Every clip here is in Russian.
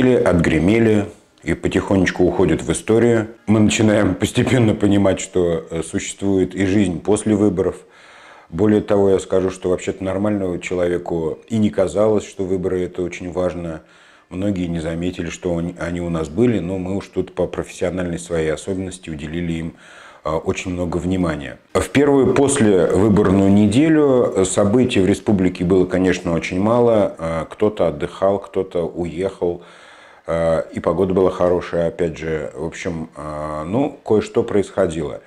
отгремели, отгремели и потихонечку уходят в историю. Мы начинаем постепенно понимать, что э, существует и жизнь после выборов. Более того, я скажу, что вообще-то нормальному человеку и не казалось, что выборы – это очень важно. Многие не заметили, что они у нас были, но мы уж тут по профессиональной своей особенности уделили им а, очень много внимания. В первую послевыборную неделю э, событий в республике было, конечно, очень мало. А, кто-то отдыхал, кто-то уехал, Э, и погода была хорошая, опять же. В общем, э, ну, кое-что происходило.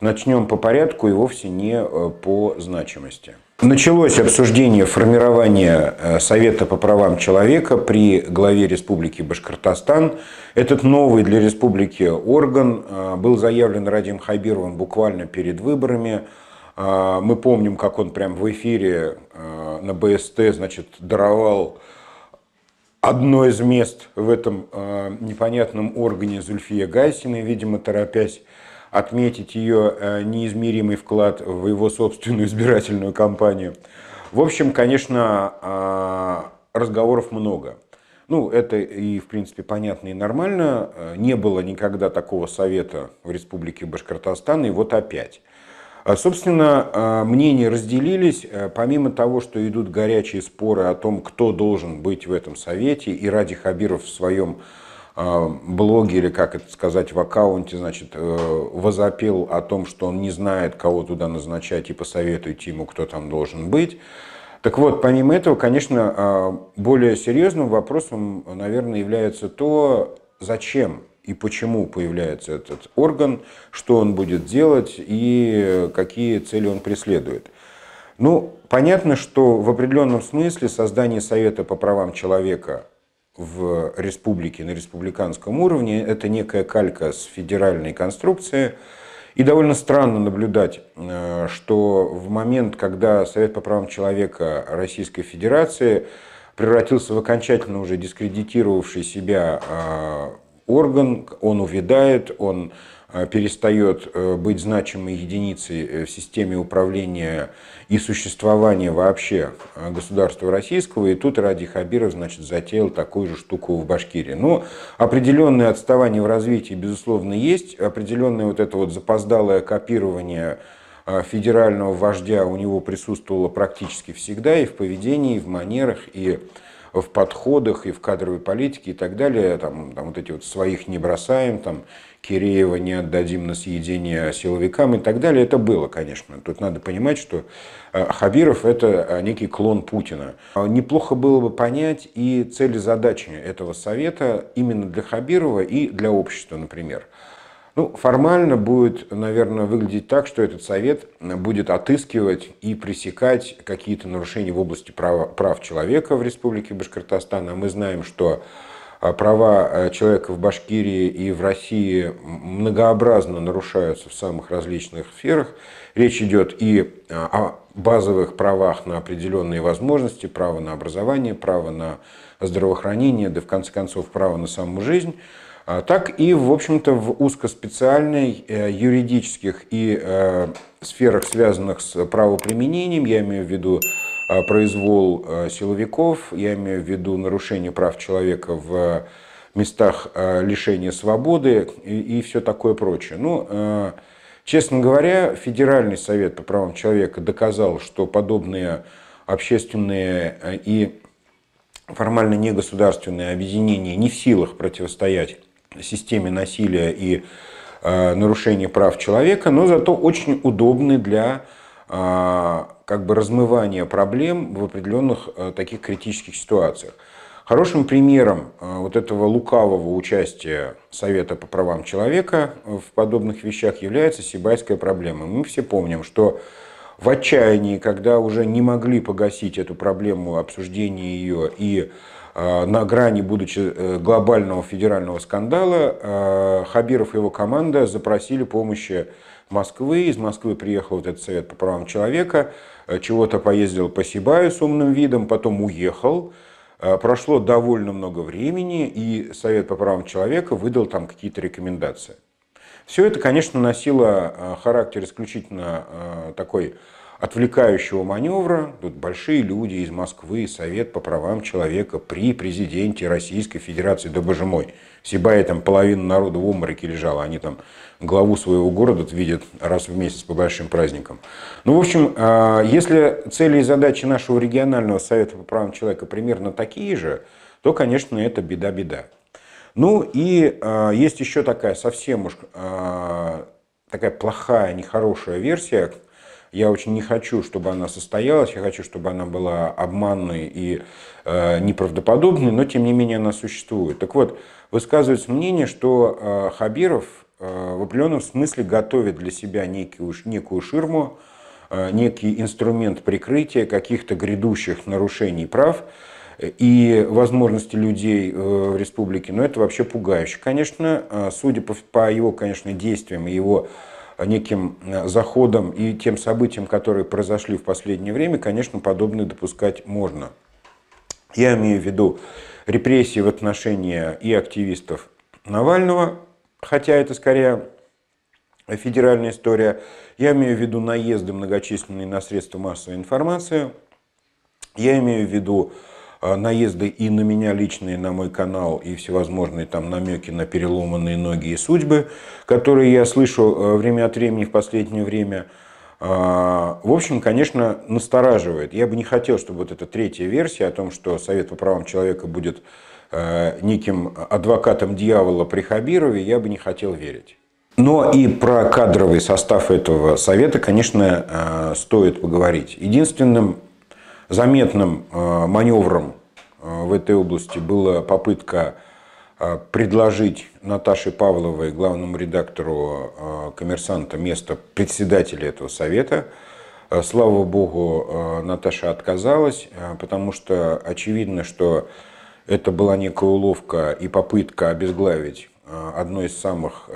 Начнем по порядку и вовсе не э, по значимости. Началось обсуждение формирования Совета по правам человека при главе Республики Башкортостан. Этот новый для республики орган был заявлен Радим Хабировым буквально перед выборами. Мы помним, как он прям в эфире на БСТ значит, даровал одно из мест в этом э, непонятном органе Зульфия Гайсина, видимо, торопясь отметить ее э, неизмеримый вклад в его собственную избирательную кампанию. В общем, конечно, э, разговоров много. Ну, это и, в принципе, понятно и нормально. Э, не было никогда такого совета в Республике Башкортостан, и вот опять. А, собственно, а, мнения разделились. Э, помимо того, что идут горячие споры о том, кто должен быть в этом совете, и Ради Хабиров в своем а, блоге или, как это сказать, в аккаунте, значит, э, возопил о том, что он не знает, кого туда назначать, и посоветуйте ему, кто там должен быть. Так вот, помимо этого, конечно, более серьезным вопросом, наверное, является то, зачем и почему появляется этот орган, что он будет делать и какие цели он преследует. Ну, понятно, что в определенном смысле создание Совета по правам человека в республике на республиканском уровне – это некая калька с федеральной конструкции. И довольно странно наблюдать, э, что в момент, когда Совет по правам человека Российской Федерации превратился в окончательно уже дискредитировавший себя э, орган, он увядает, он э, перестает э, быть значимой единицей э, в системе управления и существования вообще государства российского, и тут ради Хабиров, значит, затеял такую же штуку в Башкирии. Но ну, определенное отставание в развитии, безусловно, есть, определенное вот это вот запоздалое копирование федерального вождя у него присутствовало практически всегда и в поведении, и в манерах, и в в подходах и в кадровой политике и так далее, там, там вот эти вот своих не бросаем, там Киреева не отдадим на съедение силовикам и так далее, это было, конечно. Тут надо понимать, что э, Хабиров – это э, некий клон Путина. А неплохо было бы понять и цели задачи этого совета именно для Хабирова и для общества, например. Ну, формально будет, наверное, выглядеть так, что этот совет будет отыскивать и пресекать какие-то нарушения в области права, прав человека в Республике Башкортостан. А мы знаем, что а, права э, человека в Башкирии и в России многообразно нарушаются в самых различных сферах. Речь идет и а, о базовых правах на определенные возможности, право на образование, право на здравоохранение, да в конце концов право на саму жизнь. А так и, в общем-то, в узкоспециальной э, юридических и э, сферах, связанных с правоприменением, я имею в виду э, произвол силовиков, я имею в виду нарушение прав человека в местах лишения свободы и, и все такое прочее. Ну, честно говоря, Федеральный совет по правам человека доказал, что подобные общественные и формально негосударственные объединения не в силах противостоять системе насилия и э, нарушения прав человека, но зато очень удобны для э, как бы размывания проблем в определенных э, таких критических ситуациях. Хорошим примером вот этого лукавого участия Совета по правам человека в подобных вещах является сибайская проблема. Мы все помним, что в отчаянии, когда уже не могли погасить эту проблему обсуждения ее и Э, на грани, будучи э, глобального федерального скандала, э, Хабиров и его команда запросили помощи Москвы. Из Москвы приехал вот этот совет по правам человека, чего-то поездил по Сибаю с умным видом, потом уехал. Прошло довольно много времени, и Совет по правам человека выдал там какие-то рекомендации. Все это, конечно, носило характер исключительно такой отвлекающего маневра. Тут большие люди из Москвы, Совет по правам человека при президенте Российской Федерации. Да боже мой, в Сибае там половина народа в обмороке лежала. Они там главу своего города видят раз в месяц по большим праздникам. Ну, в общем, а, если цели и задачи нашего регионального Совета по правам человека примерно такие же, то, конечно, это беда-беда. Ну и а, есть еще такая совсем уж а, такая плохая, нехорошая версия, я очень не хочу, чтобы она состоялась, я хочу, чтобы она была обманной и э, неправдоподобной, но тем не менее она существует. Так вот, высказывается мнение, что э, Хабиров э, в определенном смысле готовит для себя некую, некую ширму, э, некий инструмент прикрытия каких-то грядущих нарушений прав и возможности людей э, в республике, но это вообще пугающе. Конечно, э, судя по, по его, конечно, действиям и его неким э, заходам и тем событиям, которые произошли в последнее время, конечно, подобное допускать можно. Я имею в виду репрессии в отношении и активистов Навального, хотя это скорее федеральная история. Я имею в виду наезды многочисленные на средства массовой информации. Я имею в виду Э, наезды и на меня личные, на мой канал, и всевозможные там намеки на переломанные ноги и судьбы, которые я слышу э, время от времени в последнее время, э, в общем, конечно, настораживает. Я бы не хотел, чтобы вот эта третья версия о том, что Совет по правам человека будет неким адвокатом дьявола при Хабирове, я бы не хотел верить. Но и про кадровый состав этого совета, конечно, стоит поговорить. Единственным заметным э, маневром э, в этой области была попытка э, предложить Наташе Павловой, главному редактору «Коммерсанта», место председателя этого совета. Слава богу, Наташа отказалась, потому что очевидно, что это была некая уловка и попытка обезглавить одно из самых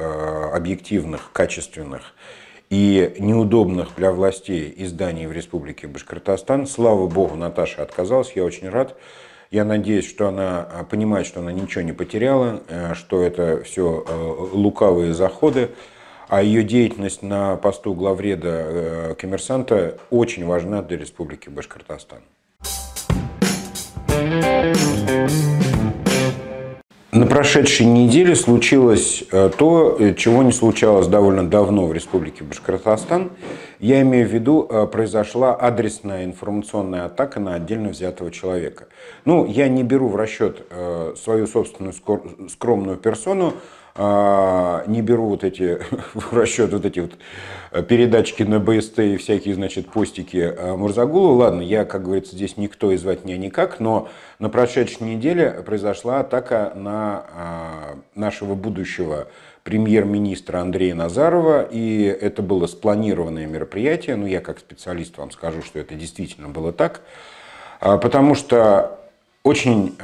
объективных, качественных и неудобных для властей изданий в Республике Башкортостан. Слава богу, Наташа отказалась, я очень рад. Я надеюсь, что она э, понимает, что она ничего не потеряла, э, что это все э, лукавые заходы. А ее деятельность на посту главреда коммерсанта очень важна для Республики Башкортостан. Thank you прошедшей неделе случилось э, то, э, чего не случалось довольно давно в Республике Башкортостан. Я имею в виду, э, произошла адресная информационная атака на отдельно взятого человека. Ну, я не беру в расчет свою собственную скромную персону, а, не беру вот эти в расчет вот эти вот э, передачки на БСТ и всякие, значит, постики а, Мурзагулу. Ладно, я, как говорится, здесь никто и звать меня никак, но на прошедшей неделе произошла атака на а, нашего будущего премьер-министра Андрея Назарова, и это было спланированное мероприятие, ну я как специалист вам скажу, что это действительно было так, потому что очень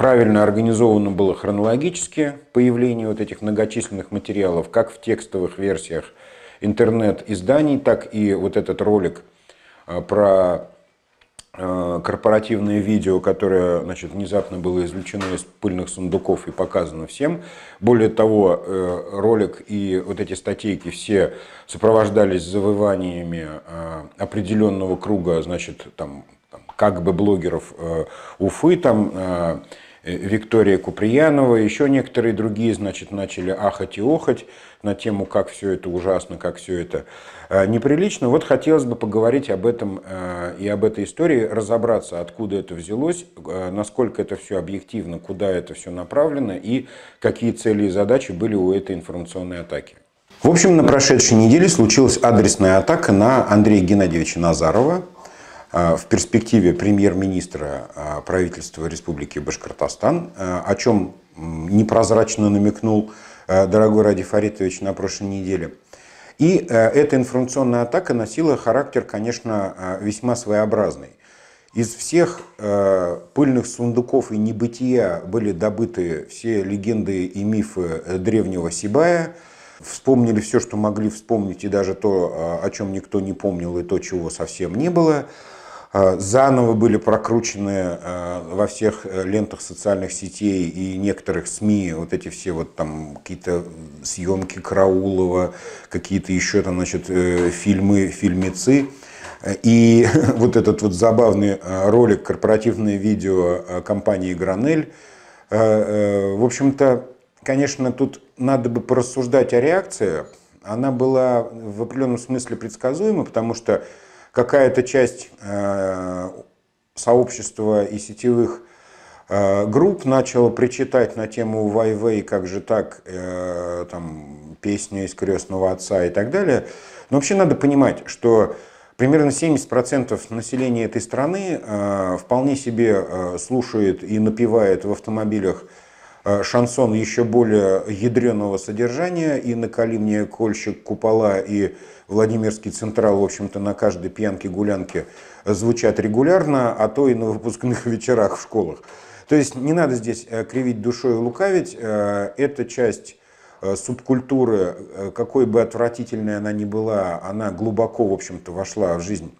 правильно организовано было хронологически появление вот этих многочисленных материалов, как в текстовых версиях интернет-изданий, так и вот этот ролик а, про а, корпоративное видео, которое значит, внезапно было извлечено из пыльных сундуков и показано всем. Более того, э, ролик и вот эти статейки все сопровождались завываниями а, определенного круга значит, там, как бы блогеров э, Уфы, там Э, Виктория Куприянова, еще некоторые другие, значит, начали ахать и охать на тему, как все это ужасно, как все это э, неприлично. Вот хотелось бы поговорить об этом э, и об этой истории, разобраться, откуда это взялось, насколько это все объективно, куда это все направлено и какие цели и задачи были у этой информационной атаки. В общем, на прошедшей неделе случилась адресная атака на Андрея Геннадьевича Назарова, а, в перспективе премьер-министра а, правительства Республики Башкортостан, а, о чем непрозрачно намекнул дорогой Ради Фаритович на прошлой неделе. И эта информационная атака носила характер, конечно, весьма своеобразный. Из всех пыльных сундуков и небытия были добыты все легенды и мифы древнего Сибая. Вспомнили все, что могли вспомнить, и даже то, о чем никто не помнил, и то, чего совсем не было. Э, заново были прокручены э, во всех э, лентах социальных сетей и некоторых СМИ вот эти все вот там какие-то съемки Краулова, какие-то еще там, значит, фильмы, фильмецы. И вот этот вот забавный ролик, корпоративное видео компании «Гранель», в общем-то, конечно, тут надо бы порассуждать о реакции. Она была в определенном смысле предсказуема, потому что какая-то часть э, сообщества и сетевых э, групп начала причитать на тему Вайвей, как же так, э, там, песня из крестного отца и так далее. Но вообще надо понимать, что примерно 70% населения этой страны вполне себе слушает и напевает в автомобилях Э, шансон еще более ядреного содержания, и «Накали мне кольщик купола» и «Владимирский централ», в общем-то, на каждой пьянке-гулянке звучат регулярно, а то и на выпускных вечерах в школах. То есть не надо здесь э, кривить душой и лукавить, э, эта часть субкультуры, какой бы отвратительной она ни была, она глубоко, в общем-то, вошла в жизнь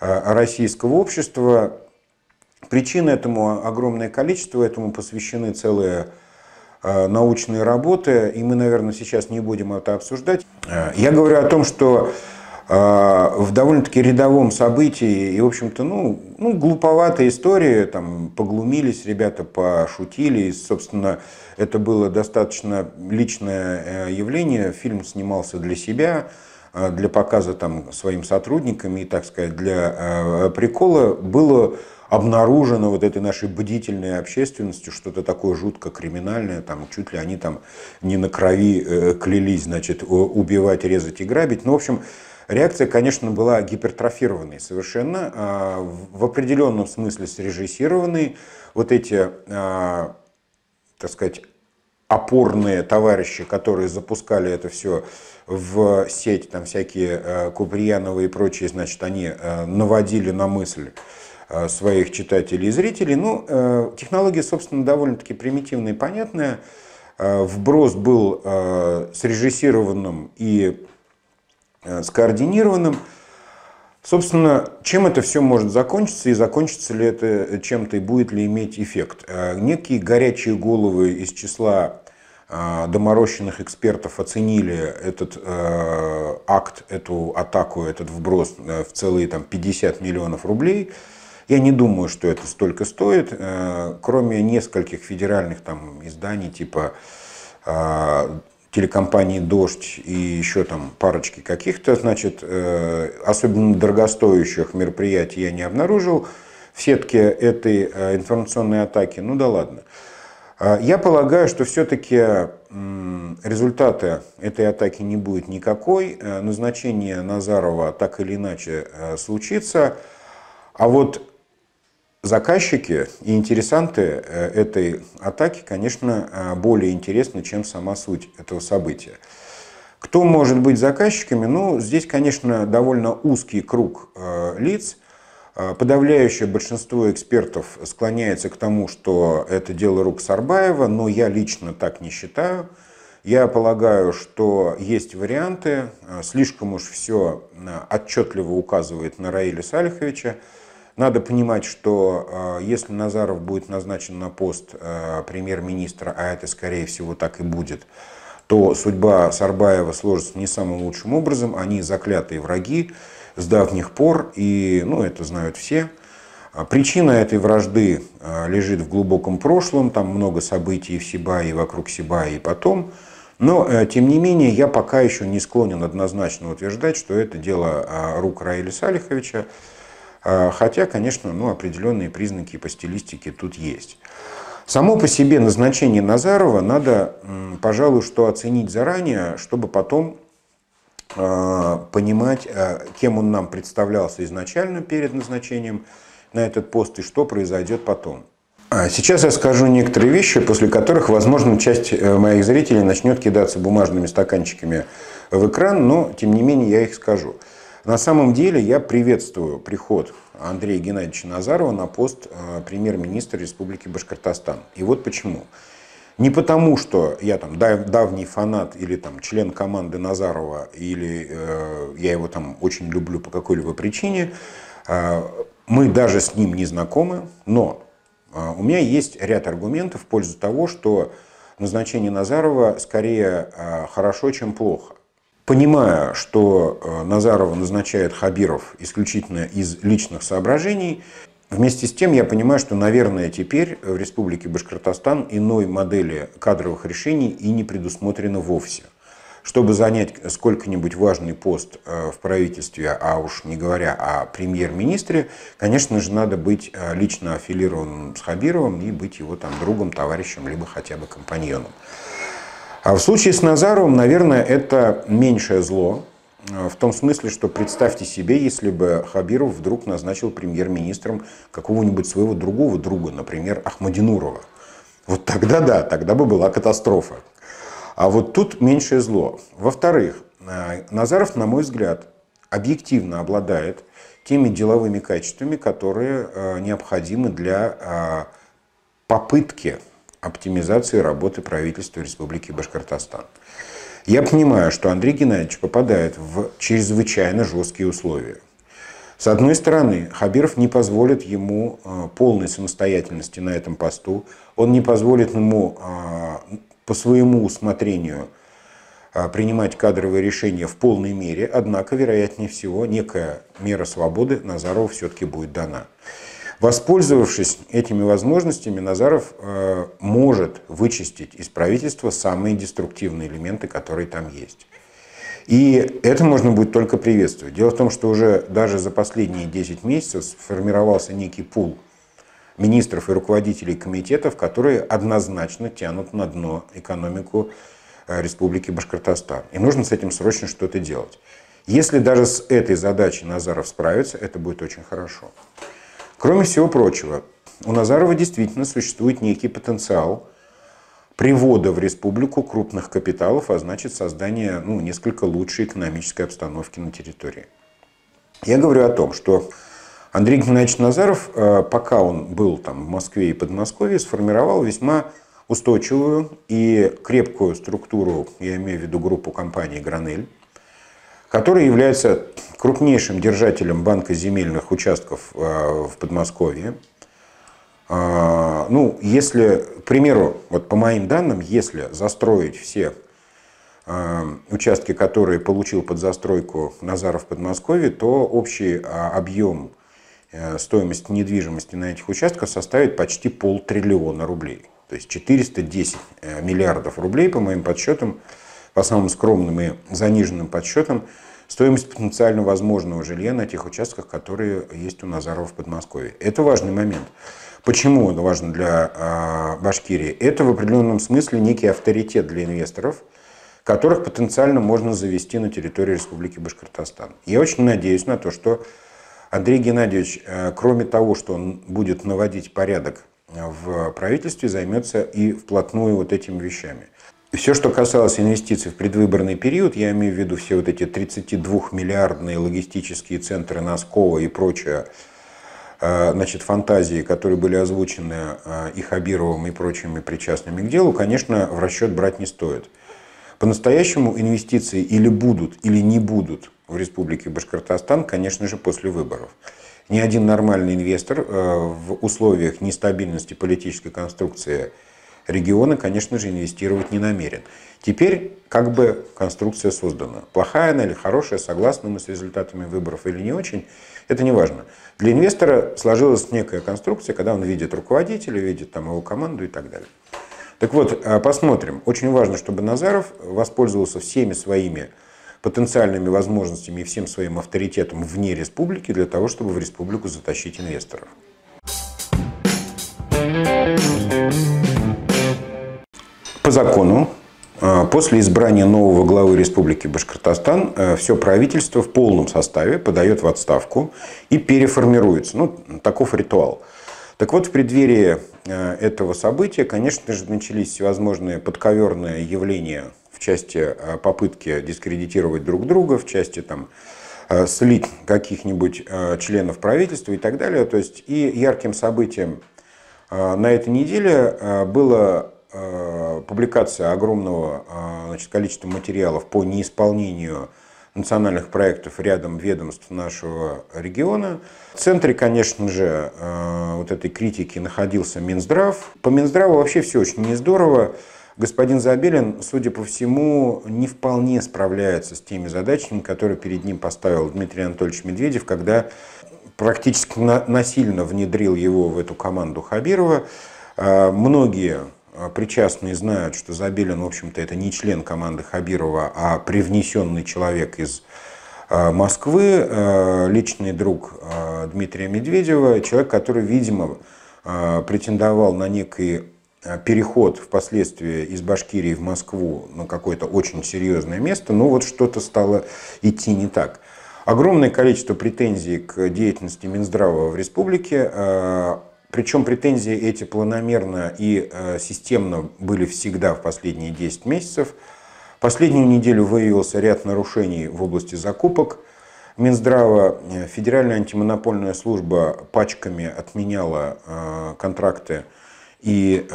российского общества, Причин этому огромное количество, этому посвящены целые э, научные работы, и мы, наверное, сейчас не будем это обсуждать. Э, я говорю о том, что э, в довольно-таки рядовом событии и, в общем-то, ну, ну, глуповатая история, там, поглумились ребята, пошутили, и, собственно, это было достаточно личное явление, фильм снимался для себя, для показа там своим сотрудникам и, так сказать, для прикола, было обнаружено вот этой нашей бдительной общественностью что-то такое жутко криминальное, там чуть ли они там не на крови э, клялись, значит, убивать, резать и грабить. Но, ну, в общем, реакция, конечно, была гипертрофированной совершенно, э, в определенном смысле срежиссированной. Вот эти, э, так сказать, опорные товарищи, которые запускали это все в сеть, там всякие э, Куприяновы и прочие, значит, они э, наводили на мысль Э, своих читателей и зрителей. Ну, э, технология, собственно, довольно-таки примитивная и понятная. Э, вброс был срежиссированным и скоординированным. Собственно, чем это все может закончиться и закончится ли это чем-то и будет ли иметь эффект? Некие горячие головы из числа доморощенных экспертов оценили этот акт, эту атаку, этот вброс в целые там, 50 миллионов рублей – я не думаю, что это столько стоит, э, кроме нескольких федеральных там изданий типа э, телекомпании «Дождь» и еще там парочки каких-то, значит, э, особенно дорогостоящих мероприятий я не обнаружил в сетке этой информационной атаки. Ну да ладно. Я полагаю, что все-таки результата этой атаки не будет никакой. Назначение Назарова так или иначе случится. А вот Заказчики и интересанты э, этой атаки, конечно, э, более интересны, чем сама суть этого события. Кто может быть заказчиками? Ну, здесь, конечно, довольно узкий круг э, лиц. Подавляющее большинство экспертов склоняется к тому, что это дело рук Сарбаева, но я лично так не считаю. Я полагаю, что есть варианты. Слишком уж все отчетливо указывает на Раиля Салиховича. Надо понимать, что а, если Назаров будет назначен на пост а, премьер-министра, а это, скорее всего, так и будет, то судьба Сарбаева сложится не самым лучшим образом. Они заклятые враги с давних пор, и ну, это знают все. А, причина этой вражды лежит в глубоком прошлом, там много событий в Сибае, вокруг Сибая и потом. Но, э, тем не менее, я пока еще не склонен однозначно утверждать, что это дело рук Раиля Салиховича. А, хотя, конечно, ну, определенные признаки по стилистике тут есть. Само по себе назначение Назарова надо, пожалуй, что оценить заранее, чтобы потом а, понимать, а, кем он нам представлялся изначально перед назначением на этот пост и что произойдет потом. Сейчас я скажу некоторые вещи, после которых, возможно, часть э, моих зрителей начнет кидаться бумажными стаканчиками в экран, но, тем не менее, я их скажу. На самом деле я приветствую приход Андрея Геннадьевича Назарова на пост э, премьер-министра Республики Башкортостан. И вот почему. Не потому, что я там давний фанат или там член команды Назарова, или э, я его там очень люблю по какой-либо причине. Э, мы даже с ним не знакомы, но э, у меня есть ряд аргументов в пользу того, что назначение Назарова скорее э, хорошо, чем плохо. Понимая, что э, Назарова назначает Хабиров исключительно из личных соображений, вместе с тем я понимаю, что, наверное, теперь в Республике Башкортостан иной модели кадровых решений и не предусмотрено вовсе. Чтобы занять сколько-нибудь важный пост э, в правительстве, а уж не говоря о премьер-министре, конечно же, надо быть э, лично аффилированным с Хабировым и быть его там другом, товарищем, либо хотя бы компаньоном. А в случае с Назаровым, наверное, это меньшее зло, э, в том смысле, что представьте себе, если бы Хабиров вдруг назначил премьер-министром какого-нибудь своего другого друга, например, Ахмадинурова. Вот тогда да, тогда бы была катастрофа. А вот тут меньшее зло. Во-вторых, э, Назаров, на мой взгляд, объективно обладает теми деловыми качествами, которые э, необходимы для попытки оптимизации работы правительства Республики Башкортостан. Я понимаю, что Андрей Геннадьевич попадает в чрезвычайно жесткие условия. С одной стороны, Хабиров не позволит ему э, полной самостоятельности на этом посту, он не позволит ему э, по своему усмотрению э, принимать кадровые решения в полной мере, однако, вероятнее всего, некая мера свободы Назарову все-таки будет дана. Воспользовавшись этими возможностями, Назаров э, может вычистить из правительства самые деструктивные элементы, которые там есть. И это можно будет только приветствовать. Дело в том, что уже даже за последние 10 месяцев сформировался некий пул министров и руководителей комитетов, которые однозначно тянут на дно экономику э, Республики Башкортостан. И нужно с этим срочно что-то делать. Если даже с этой задачей Назаров справится, это будет очень хорошо. Кроме всего прочего, у Назарова действительно существует некий потенциал привода в республику крупных капиталов, а значит создание ну, несколько лучшей экономической обстановки на территории. Я говорю о том, что Андрей Геннадьевич Назаров, э, пока он был там в Москве и Подмосковье, сформировал весьма устойчивую и крепкую структуру, я имею в виду группу компаний «Гранель», который является крупнейшим держателем банка земельных участков э, в Подмосковье. Э, ну, если, к примеру, вот по моим данным, если застроить все э, участки, которые получил под застройку Назаров в Подмосковье, то общий а, объем стоимости недвижимости на этих участках составит почти полтриллиона рублей. То есть 410 миллиардов рублей, по моим подсчетам, по самым скромным и заниженным подсчетам стоимость потенциально возможного жилья на тех участках, которые есть у Назарова в Подмосковье. Это важный момент. Почему он важен для а, Башкирии? Это в определенном смысле некий авторитет для инвесторов, которых потенциально можно завести на территории Республики Башкортостан. Я очень надеюсь на то, что Андрей Геннадьевич, э, кроме того, что он будет наводить порядок в правительстве, займется и вплотную вот этими вещами. Все, что касалось инвестиций в предвыборный период, я имею в виду все вот эти 32-миллиардные логистические центры Носкова и прочее, э, значит, фантазии, которые были озвучены э, и Хабировым, и прочими причастными к делу, конечно, в расчет брать не стоит. По-настоящему инвестиции или будут, или не будут в Республике Башкортостан, конечно же, после выборов. Ни один нормальный инвестор э, в условиях нестабильности политической конструкции – регионы, конечно же, инвестировать не намерен. Теперь как бы конструкция создана. Плохая она или хорошая, согласны мы с результатами выборов или не очень, это не важно. Для инвестора сложилась некая конструкция, когда он видит руководителя, видит там его команду и так далее. Так вот, а, посмотрим. Очень важно, чтобы Назаров воспользовался всеми своими потенциальными возможностями и всем своим авторитетом вне республики для того, чтобы в республику затащить инвесторов. Thank you. По закону, э, после избрания нового главы Республики Башкортостан, э, все правительство в полном составе подает в отставку и переформируется. Ну, таков ритуал. Так вот, в преддверии э, этого события, конечно же, начались всевозможные подковерные явления в части попытки дискредитировать друг друга, в части там, слить каких-нибудь членов правительства и так далее. То есть и ярким событием на этой неделе было Э, публикация огромного э, значит, количества материалов по неисполнению национальных проектов рядом ведомств нашего региона. В центре, конечно же, э, вот этой критики находился Минздрав. По Минздраву вообще все очень нездорово. Господин Забелин, судя по всему, не вполне справляется с теми задачами, которые перед ним поставил Дмитрий Анатольевич Медведев, когда практически насильно внедрил его в эту команду Хабирова. Многие а, причастные знают, что Забелин, в общем-то, это не член команды Хабирова, а привнесенный человек из а, Москвы, а, личный друг Дмитрия Медведева, человек, который, видимо, претендовал на некий переход впоследствии из Башкирии в Москву на какое-то очень серьезное место, но вот что-то стало идти не так. Огромное количество претензий к деятельности Минздрава в республике, причем претензии эти планомерно и э, системно были всегда в последние 10 месяцев. Последнюю неделю выявился ряд нарушений в области закупок. Минздрава, э, Федеральная антимонопольная служба пачками отменяла э, контракты и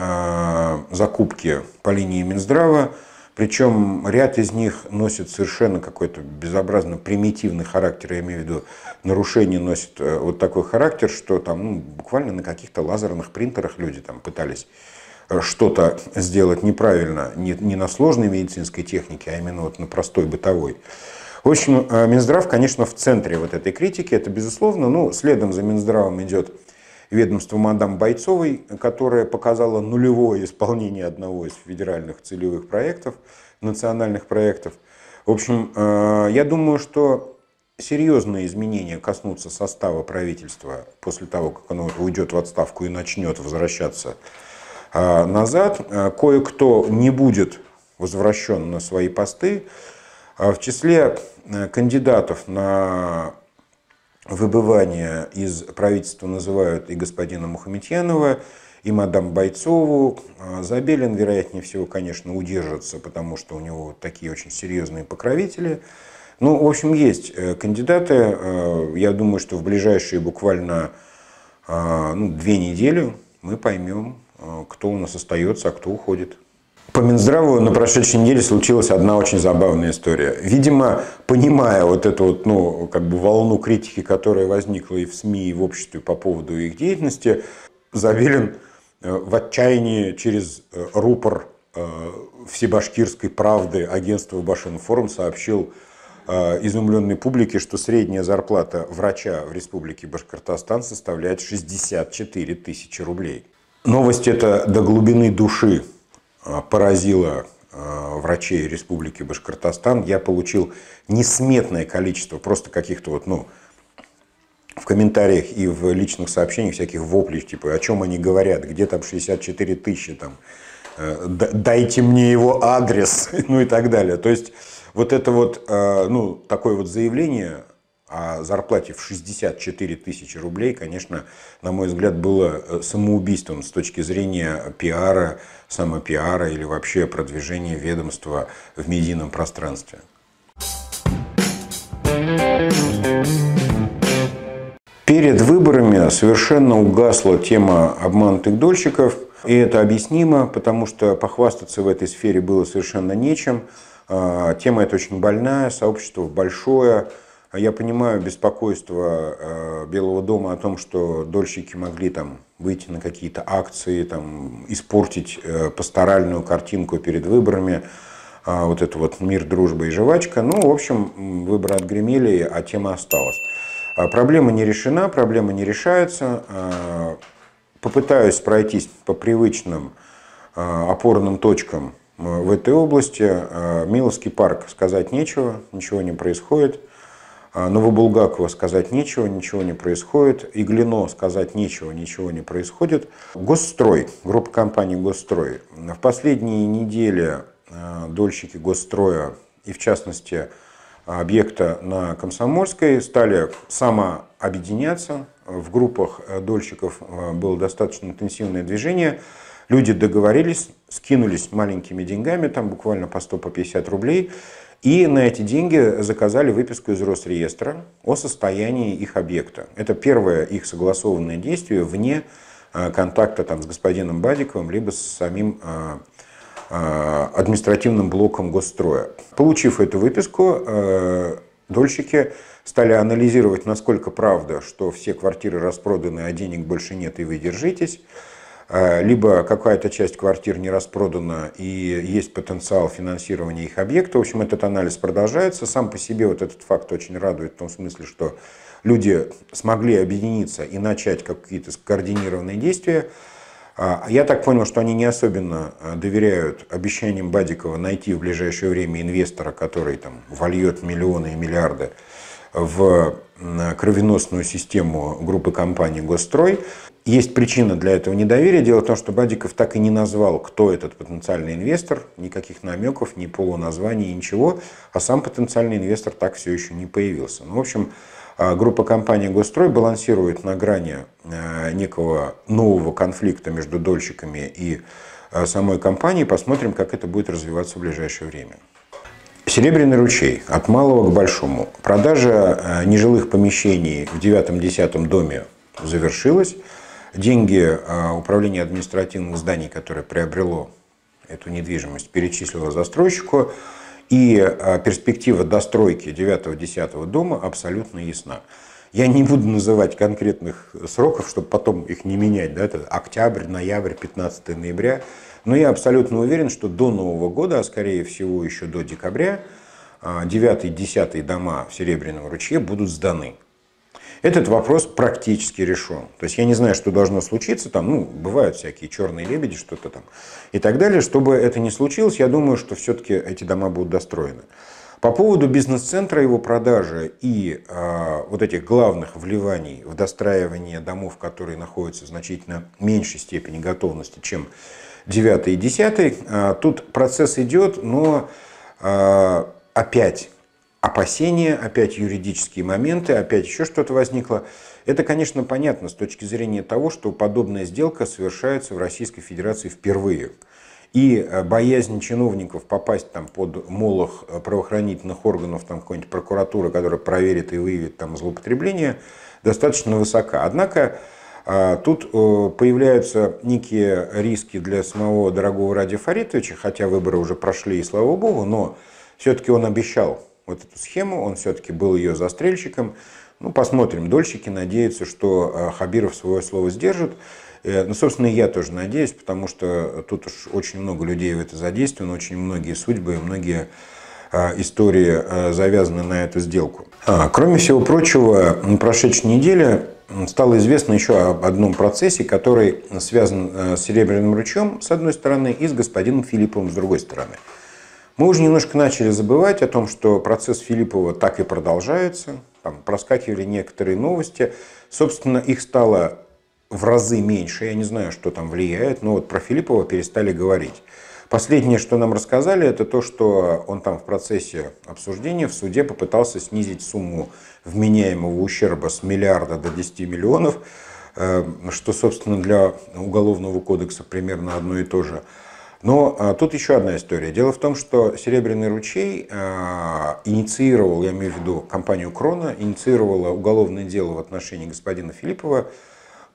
закупки по линии Минздрава. Причем ряд из них носит совершенно какой-то безобразно примитивный характер, я имею в виду нарушение носит э, вот такой характер, что там ну, буквально на каких-то лазерных принтерах люди там пытались э, что-то сделать неправильно, не, не на сложной медицинской технике, а именно вот на простой бытовой. В общем, э, Минздрав, конечно, в центре вот этой критики, это безусловно, ну, следом за Минздравом идет ведомство мадам Бойцовой, которая показала нулевое исполнение одного из федеральных целевых проектов, национальных проектов. В общем, э, я думаю, что серьезные изменения коснутся состава правительства после того, как оно уйдет в отставку и начнет возвращаться э, назад. Э, кое-кто не будет возвращен на свои посты. В числе кандидатов на выбывания из правительства называют и господина Мухаметьянова, и мадам Бойцову. А Забелин, вероятнее всего, конечно, удержится, потому что у него такие очень серьезные покровители. Ну, в общем, есть э, кандидаты. Э, я думаю, что в ближайшие буквально э, ну, две недели мы поймем, кто у нас остается, а кто уходит. По Минздраву на прошедшей неделе случилась одна очень забавная история. Видимо, понимая вот эту вот, ну, как бы волну критики, которая возникла и в СМИ, и в обществе по поводу их деятельности, Завелин э, в отчаянии через э, рупор э, всебашкирской правды агентства Башинформ сообщил изумленной публике, что средняя зарплата врача в Республике Башкортостан составляет 64 тысячи рублей. Новость это до глубины души Э, поразило э, врачей Республики Башкортостан. Я получил несметное количество просто каких-то вот, ну, в комментариях и в личных сообщениях всяких воплей, типа, о чем они говорят, где там 64 тысячи, там, э, дайте мне его адрес, ну и так далее. То есть вот это вот, ну, такое вот заявление о а зарплате в 64 тысячи рублей, конечно, на мой взгляд, было э, самоубийством с точки зрения пиара, самопиара или вообще продвижения ведомства в медийном пространстве. Перед выборами совершенно угасла тема обманутых дольщиков, и это объяснимо, потому что похвастаться в этой сфере было совершенно нечем. А, тема эта очень больная, сообщество большое, а я понимаю беспокойство э, Белого дома о том, что дольщики могли там выйти на какие-то акции, там, испортить э, пасторальную картинку перед выборами, а вот это вот мир, дружба и жвачка. Ну, в общем, выборы отгремели, а тема осталась. А проблема не решена, проблема не решается. Попытаюсь пройтись по привычным опорным точкам э, в этой области. Миловский парк сказать нечего, ничего не происходит. А, Новобулгакова сказать нечего, ничего не происходит. Иглино сказать нечего, ничего не происходит. Госстрой, группа компаний Госстрой. В последние недели а, дольщики Госстроя и в частности объекта на Комсомольской стали самообъединяться. В группах э, дольщиков э, было достаточно интенсивное движение. Люди договорились, скинулись маленькими деньгами, там буквально по 100-50 по рублей. И на эти деньги заказали выписку из Росреестра о состоянии их объекта. Это первое их согласованное действие вне а, контакта там, с господином Бадиковым, либо с самим а, а, административным блоком госстроя. Получив эту выписку, дольщики стали анализировать, насколько правда, что все квартиры распроданы, а денег больше нет, и вы держитесь. А, либо какая-то часть квартир не распродана и есть потенциал финансирования их объекта. В общем, этот анализ продолжается. Сам по себе вот этот факт очень радует в том смысле, что люди смогли объединиться и начать какие-то скоординированные действия. А, я так понял, что они не особенно а, доверяют обещаниям Бадикова найти в ближайшее время инвестора, который там вольет миллионы и миллиарды в кровеносную систему группы компаний «Госстрой». Есть причина для этого недоверия. Дело в том, что Бадиков так и не назвал, кто этот потенциальный инвестор. Никаких намеков, ни полуназваний, ничего. А сам потенциальный инвестор так все еще не появился. Ну, в общем, а, группа компании Гострой балансирует на грани а, некого нового конфликта между дольщиками и а, самой компанией. Посмотрим, как это будет развиваться в ближайшее время. Серебряный ручей. От малого к большому. Продажа нежилых помещений в девятом-десятом доме завершилась деньги а, управления административных зданий, которое приобрело эту недвижимость, перечислило застройщику, и а, перспектива достройки 9-10 дома абсолютно ясна. Я не буду называть конкретных сроков, чтобы потом их не менять. Да? Это октябрь, ноябрь, 15 ноября. Но я абсолютно уверен, что до Нового года, а скорее всего еще до декабря, 9-10 а, дома в Серебряном ручье будут сданы этот вопрос практически решен. То есть я не знаю, что должно случиться, там, ну, бывают всякие черные лебеди, что-то там и так далее. Чтобы это не случилось, я думаю, что все-таки эти дома будут достроены. По поводу бизнес-центра, его продажи и э, вот этих главных вливаний в достраивание домов, которые находятся в значительно меньшей степени готовности, чем 9 и 10, э, а, тут процесс идет, но э, опять опасения, опять юридические моменты, опять еще что-то возникло. Это, конечно, понятно с точки зрения того, что подобная сделка совершается в Российской Федерации впервые. И э, боязнь чиновников попасть там, под молох э, правоохранительных органов, там, какой-нибудь прокуратуры, которая проверит и выявит там, злоупотребление, достаточно высока. Однако э, Тут появляются некие риски для самого дорогого Ради Фаритовича, хотя выборы уже прошли, и слава богу, но все-таки он обещал вот эту схему, он все-таки был ее застрельщиком. Ну, посмотрим. Дольщики надеются, что э, Хабиров свое слово сдержит. Э, ну, собственно, и я тоже надеюсь, потому что тут уж очень много людей в это задействовано, очень многие судьбы многие э, истории завязаны на эту сделку. А, кроме всего прочего, на прошедшей неделе стало известно еще об одном процессе, который связан с Серебряным ручьем, с одной стороны, и с господином Филиппом с другой стороны. Мы уже немножко начали забывать о том, что процесс Филиппова так и продолжается. Там проскакивали некоторые новости. Собственно, их стало в разы меньше. Я не знаю, что там влияет, но вот про Филиппова перестали говорить. Последнее, что нам рассказали, это то, что он там в процессе обсуждения в суде попытался снизить сумму вменяемого ущерба с миллиарда до 10 миллионов, э, что, собственно, для Уголовного кодекса примерно одно и то же. Но а, тут еще одна история. Дело в том, что Серебряный ручей а, инициировал, я имею в виду компанию Крона, инициировала уголовное дело в отношении господина Филиппова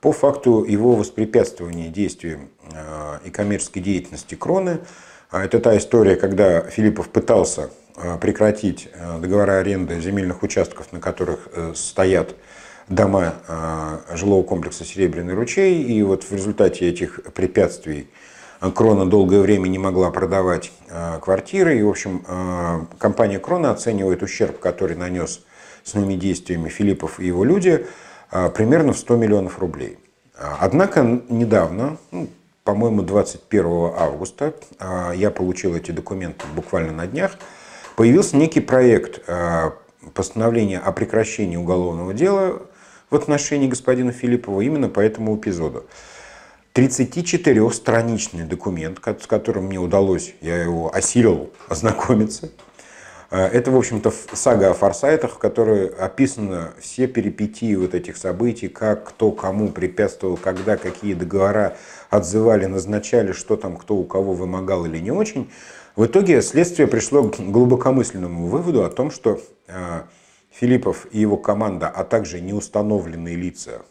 по факту его воспрепятствования действиям а, и коммерческой деятельности Кроны. А это та история, когда Филиппов пытался а, прекратить а, договора аренды земельных участков, на которых э, стоят дома жилого комплекса «Серебряный ручей». И вот в результате этих препятствий а, Крона долгое время не могла продавать а, квартиры, и, в общем, а, компания Крона оценивает ущерб, который нанес своими действиями Филиппов и его люди, примерно в 100 миллионов рублей. Однако недавно, ну, по-моему, 21 августа, я получил эти документы буквально на днях, появился некий проект постановления о прекращении уголовного дела в отношении господина Филиппова именно по этому эпизоду. 34-страничный документ, с которым мне удалось, я его осилил, ознакомиться. Э, это, в общем-то, сага о форсайтах, в которой описаны все перипетии вот этих событий, как кто кому препятствовал, когда, какие договора отзывали, назначали, что там кто у кого вымогал или не очень. В итоге следствие пришло к глубокомысленному выводу о том, что э, Филиппов и его команда, а также неустановленные лица,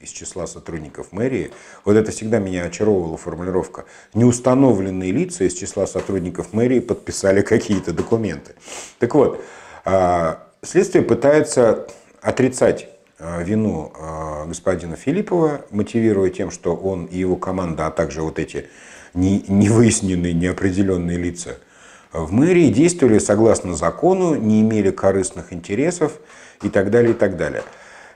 из числа сотрудников мэрии. Вот это всегда меня очаровывала формулировка. Неустановленные лица из числа сотрудников мэрии подписали какие-то документы. Так вот, а, следствие пытается отрицать а, вину а, господина Филиппова, мотивируя тем, что он и его команда, а также вот эти невыясненные, неопределенные лица в мэрии действовали согласно закону, не имели корыстных интересов и так далее, и так далее.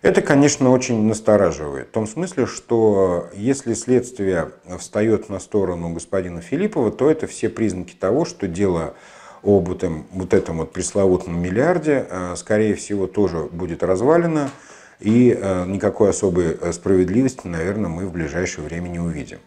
Это, конечно, очень настораживает. В том смысле, что если следствие встает на сторону господина Филиппова, то это все признаки того, что дело об этом, вот этом вот пресловутом миллиарде, э, скорее всего, тоже будет развалено. И э, никакой особой э, справедливости, наверное, мы в ближайшее время не увидим.